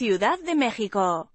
Ciudad de México.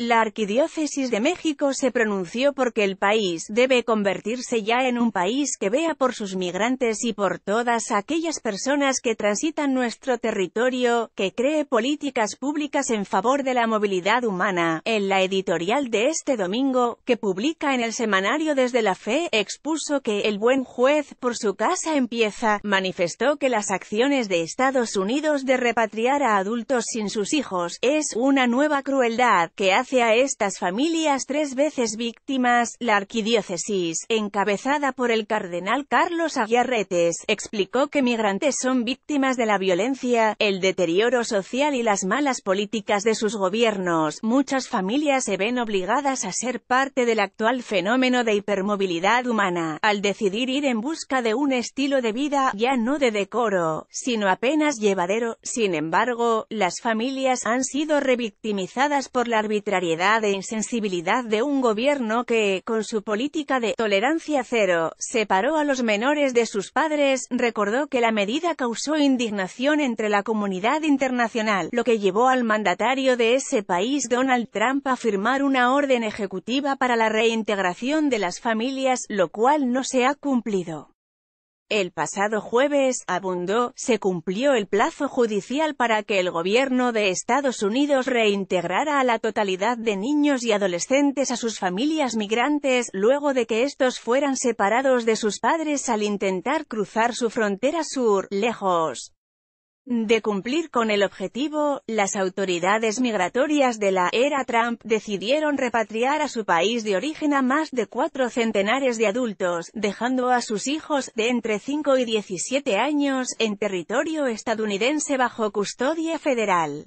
La Arquidiócesis de México se pronunció porque el país debe convertirse ya en un país que vea por sus migrantes y por todas aquellas personas que transitan nuestro territorio, que cree políticas públicas en favor de la movilidad humana. En la editorial de este domingo, que publica en el semanario Desde la Fe, expuso que el buen juez por su casa empieza, manifestó que las acciones de Estados Unidos de repatriar a adultos sin sus hijos, es una nueva crueldad que hace a estas familias tres veces víctimas, la arquidiócesis, encabezada por el cardenal Carlos Aguiarretes, explicó que migrantes son víctimas de la violencia, el deterioro social y las malas políticas de sus gobiernos. Muchas familias se ven obligadas a ser parte del actual fenómeno de hipermovilidad humana, al decidir ir en busca de un estilo de vida, ya no de decoro, sino apenas llevadero. Sin embargo, las familias han sido revictimizadas por la arbitrariedad Variedad e insensibilidad de un gobierno que, con su política de «tolerancia cero», separó a los menores de sus padres, recordó que la medida causó indignación entre la comunidad internacional, lo que llevó al mandatario de ese país Donald Trump a firmar una orden ejecutiva para la reintegración de las familias, lo cual no se ha cumplido. El pasado jueves, abundó, se cumplió el plazo judicial para que el gobierno de Estados Unidos reintegrara a la totalidad de niños y adolescentes a sus familias migrantes, luego de que estos fueran separados de sus padres al intentar cruzar su frontera sur, lejos de cumplir con el objetivo, las autoridades migratorias de la era Trump decidieron repatriar a su país de origen a más de cuatro centenares de adultos, dejando a sus hijos de entre 5 y 17 años en territorio estadounidense bajo custodia federal.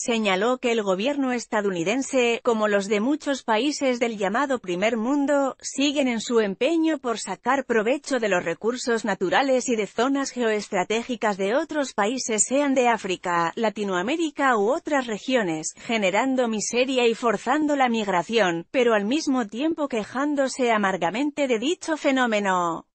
señaló que el gobierno estadounidense, como los de muchos países del llamado primer mundo, siguen en su empeño por sacar provecho de los recursos naturales y de zonas geoestratégicas de otros países sean de África, Latinoamérica u otras regiones, generando miseria y forzando la migración, pero al mismo tiempo quejándose amargamente de dicho fenómeno.